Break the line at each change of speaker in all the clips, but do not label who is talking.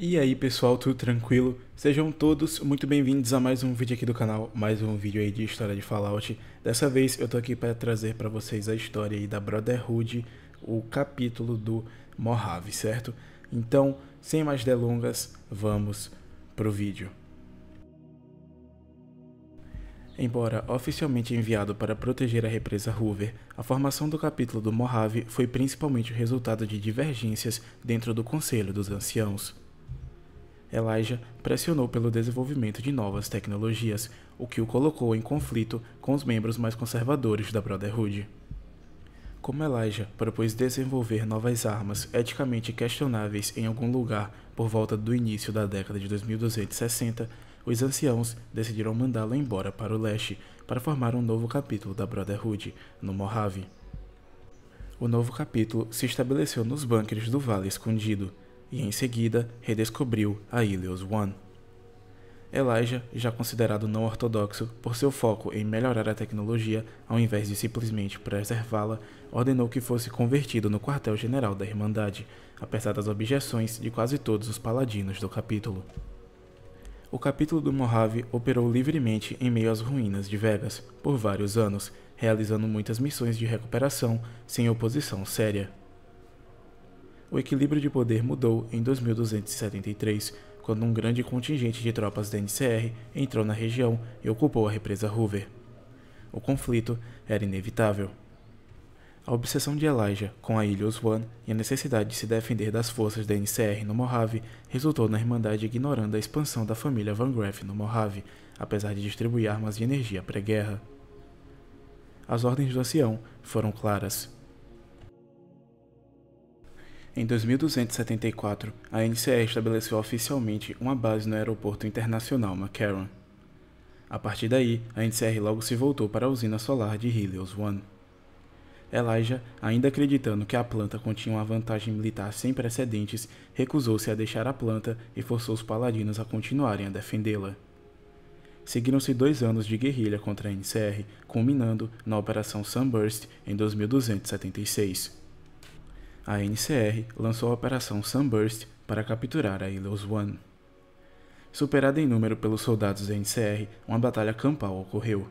E aí pessoal, tudo tranquilo? Sejam todos muito bem-vindos a mais um vídeo aqui do canal, mais um vídeo aí de história de Fallout. Dessa vez eu tô aqui para trazer para vocês a história aí da Brotherhood, o capítulo do Mojave, certo? Então, sem mais delongas, vamos pro vídeo. Embora oficialmente enviado para proteger a represa Hoover, a formação do capítulo do Mojave foi principalmente o resultado de divergências dentro do Conselho dos Anciãos. Elijah pressionou pelo desenvolvimento de novas tecnologias, o que o colocou em conflito com os membros mais conservadores da Brotherhood. Como Elijah propôs desenvolver novas armas eticamente questionáveis em algum lugar por volta do início da década de 2260, os anciãos decidiram mandá-lo embora para o leste para formar um novo capítulo da Brotherhood, no Mojave. O novo capítulo se estabeleceu nos bunkers do Vale Escondido, e em seguida redescobriu a Ilios One. Elijah, já considerado não ortodoxo por seu foco em melhorar a tecnologia ao invés de simplesmente preservá-la, ordenou que fosse convertido no quartel-general da Irmandade, apesar das objeções de quase todos os paladinos do capítulo. O capítulo do Mojave operou livremente em meio às ruínas de Vegas por vários anos, realizando muitas missões de recuperação sem oposição séria o equilíbrio de poder mudou em 2273, quando um grande contingente de tropas da NCR entrou na região e ocupou a represa Hoover. O conflito era inevitável. A obsessão de Elijah com a Ilha Oswan e a necessidade de se defender das forças da NCR no Mojave resultou na Irmandade ignorando a expansão da família Van Graff no Mojave, apesar de distribuir armas de energia pré-guerra. As ordens do ancião foram claras. Em 2274, a NCR estabeleceu oficialmente uma base no Aeroporto Internacional McCarran. A partir daí, a NCR logo se voltou para a usina solar de Helios One. Elijah, ainda acreditando que a planta continha uma vantagem militar sem precedentes, recusou-se a deixar a planta e forçou os paladinos a continuarem a defendê-la. Seguiram-se dois anos de guerrilha contra a NCR, culminando na Operação Sunburst em 2276 a NCR lançou a Operação Sunburst para capturar a Ilha One. Superada em número pelos soldados da NCR, uma batalha campal ocorreu.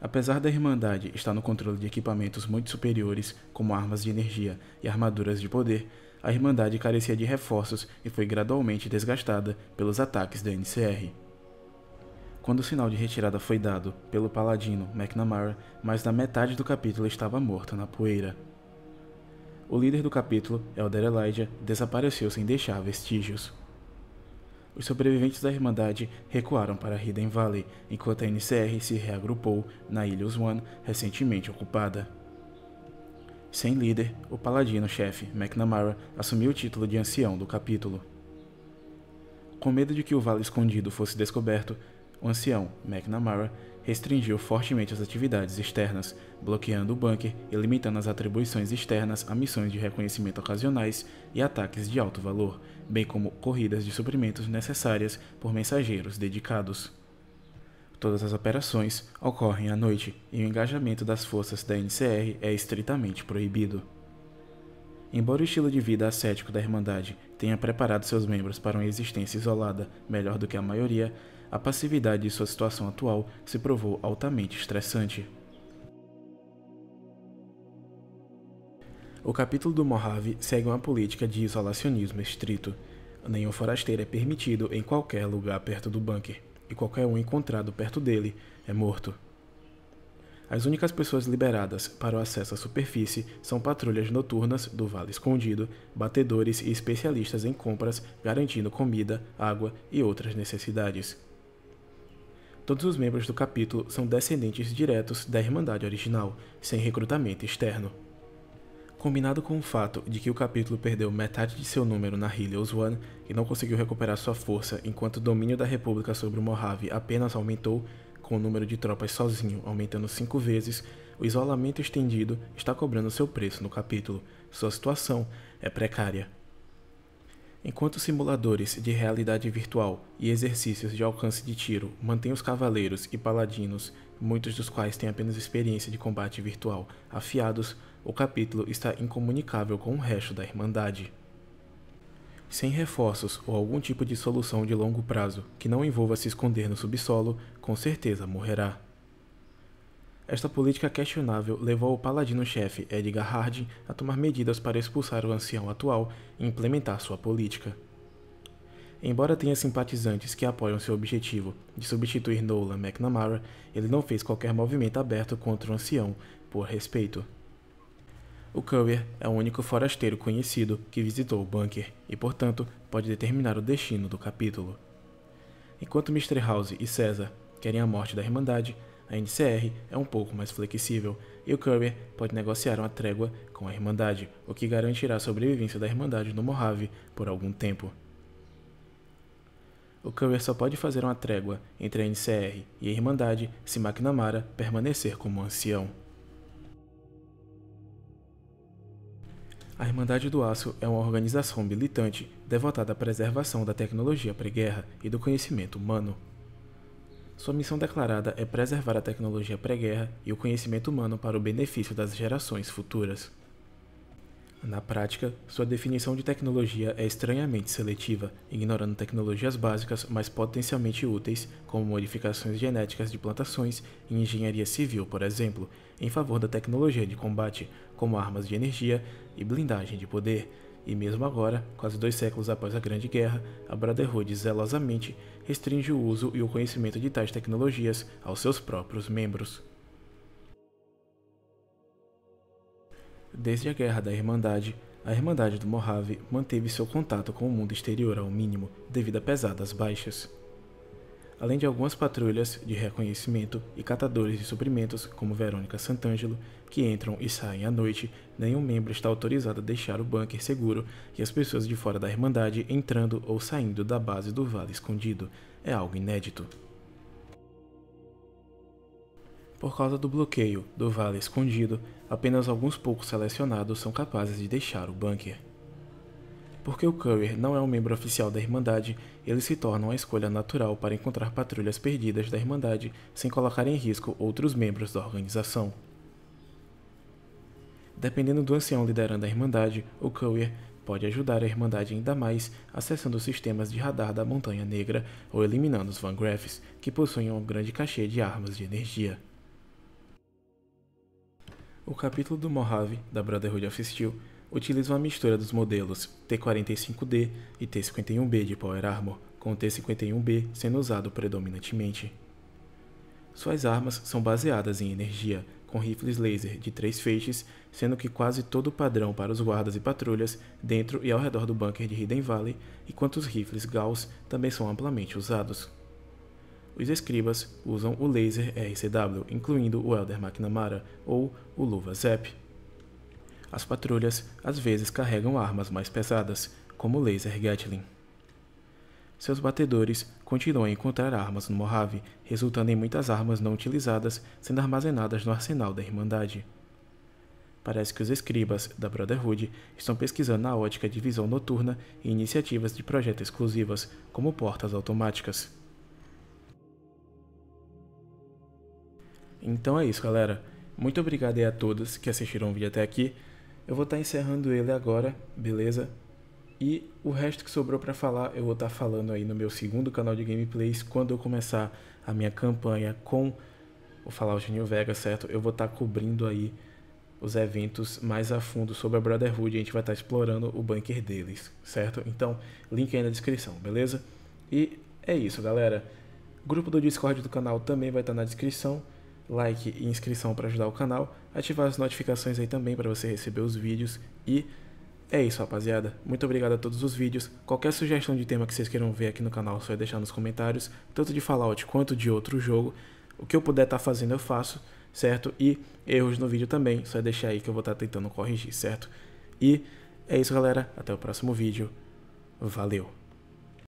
Apesar da Irmandade estar no controle de equipamentos muito superiores, como armas de energia e armaduras de poder, a Irmandade carecia de reforços e foi gradualmente desgastada pelos ataques da NCR. Quando o sinal de retirada foi dado pelo paladino McNamara, mais da metade do capítulo estava morta na poeira o líder do capítulo, Elder Elijah, desapareceu sem deixar vestígios. Os sobreviventes da Irmandade recuaram para Hidden Valley, enquanto a NCR se reagrupou na Ilha Swan, recentemente ocupada. Sem líder, o paladino-chefe, McNamara, assumiu o título de ancião do capítulo. Com medo de que o vale escondido fosse descoberto, o ancião, McNamara, restringiu fortemente as atividades externas, bloqueando o bunker e limitando as atribuições externas a missões de reconhecimento ocasionais e ataques de alto valor, bem como corridas de suprimentos necessárias por mensageiros dedicados. Todas as operações ocorrem à noite e o engajamento das forças da NCR é estritamente proibido. Embora o estilo de vida ascético da Irmandade tenha preparado seus membros para uma existência isolada melhor do que a maioria, a passividade de sua situação atual se provou altamente estressante. O capítulo do Mojave segue uma política de isolacionismo estrito. Nenhum forasteiro é permitido em qualquer lugar perto do bunker, e qualquer um encontrado perto dele é morto. As únicas pessoas liberadas para o acesso à superfície são patrulhas noturnas do Vale Escondido, batedores e especialistas em compras, garantindo comida, água e outras necessidades. Todos os membros do capítulo são descendentes diretos da Irmandade original, sem recrutamento externo. Combinado com o fato de que o capítulo perdeu metade de seu número na Helios One e não conseguiu recuperar sua força enquanto o domínio da República sobre o Mojave apenas aumentou, com o número de tropas sozinho aumentando cinco vezes, o isolamento estendido está cobrando seu preço no capítulo. Sua situação é precária. Enquanto simuladores de realidade virtual e exercícios de alcance de tiro mantêm os cavaleiros e paladinos, muitos dos quais têm apenas experiência de combate virtual, afiados, o capítulo está incomunicável com o resto da Irmandade. Sem reforços ou algum tipo de solução de longo prazo que não envolva se esconder no subsolo, com certeza morrerá. Esta política questionável levou o paladino-chefe Edgar Hardin a tomar medidas para expulsar o ancião atual e implementar sua política. Embora tenha simpatizantes que apoiam seu objetivo de substituir Nolan McNamara, ele não fez qualquer movimento aberto contra o ancião, por respeito. O Courier é o único forasteiro conhecido que visitou o bunker e, portanto, pode determinar o destino do capítulo. Enquanto Mr. House e César querem a morte da Irmandade, a NCR é um pouco mais flexível e o Courier pode negociar uma trégua com a Irmandade, o que garantirá a sobrevivência da Irmandade no Mojave por algum tempo. O Courier só pode fazer uma trégua entre a NCR e a Irmandade se McNamara permanecer como ancião. A Irmandade do Aço é uma organização militante devotada à preservação da tecnologia pré-guerra e do conhecimento humano. Sua missão declarada é preservar a tecnologia pré-guerra e o conhecimento humano para o benefício das gerações futuras. Na prática, sua definição de tecnologia é estranhamente seletiva, ignorando tecnologias básicas, mas potencialmente úteis, como modificações genéticas de plantações e engenharia civil, por exemplo, em favor da tecnologia de combate, como armas de energia e blindagem de poder. E mesmo agora, quase dois séculos após a Grande Guerra, a Brotherhood zelosamente restringe o uso e o conhecimento de tais tecnologias aos seus próprios membros. Desde a Guerra da Irmandade, a Irmandade do Mojave manteve seu contato com o mundo exterior ao mínimo devido a pesadas baixas além de algumas patrulhas de reconhecimento e catadores de suprimentos, como Verônica Santangelo, que entram e saem à noite, nenhum membro está autorizado a deixar o bunker seguro e as pessoas de fora da Irmandade entrando ou saindo da base do Vale Escondido. É algo inédito. Por causa do bloqueio do Vale Escondido, apenas alguns poucos selecionados são capazes de deixar o bunker. Porque o Courier não é um membro oficial da Irmandade, ele se torna uma escolha natural para encontrar patrulhas perdidas da Irmandade sem colocar em risco outros membros da organização. Dependendo do ancião liderando a Irmandade, o Courier pode ajudar a Irmandade ainda mais acessando os sistemas de radar da Montanha Negra ou eliminando os Van Graffs, que possuem um grande cachê de armas de energia. O capítulo do Mojave, da Brotherhood of Steel, utiliza uma mistura dos modelos T-45D e T-51B de Power Armor, com o T-51B sendo usado predominantemente. Suas armas são baseadas em energia, com rifles laser de três feixes, sendo que quase todo o padrão para os guardas e patrulhas dentro e ao redor do bunker de Hidden Valley, enquanto os rifles Gauss também são amplamente usados. Os escribas usam o laser RCW, incluindo o Elder McNamara ou o Luva Zep, as patrulhas às vezes carregam armas mais pesadas, como o laser Gatling. Seus batedores continuam a encontrar armas no Mojave, resultando em muitas armas não utilizadas sendo armazenadas no arsenal da Irmandade. Parece que os escribas da Brotherhood estão pesquisando a ótica de visão noturna e iniciativas de projeto exclusivas, como portas automáticas. Então é isso, galera. Muito obrigado a todos que assistiram o vídeo até aqui. Eu vou estar tá encerrando ele agora, beleza? E o resto que sobrou para falar, eu vou estar tá falando aí no meu segundo canal de gameplays, quando eu começar a minha campanha com o Fallout New Vegas, certo? Eu vou estar tá cobrindo aí os eventos mais a fundo sobre a Brotherhood, a gente vai estar tá explorando o bunker deles, certo? Então, link aí na descrição, beleza? E é isso, galera. O grupo do Discord do canal também vai estar tá na descrição like e inscrição para ajudar o canal, ativar as notificações aí também para você receber os vídeos e é isso, rapaziada. Muito obrigado a todos os vídeos. Qualquer sugestão de tema que vocês queiram ver aqui no canal, só é deixar nos comentários, tanto de Fallout quanto de outro jogo. O que eu puder estar tá fazendo, eu faço, certo? E erros no vídeo também, só é deixar aí que eu vou estar tá tentando corrigir, certo? E é isso, galera. Até o próximo vídeo. Valeu!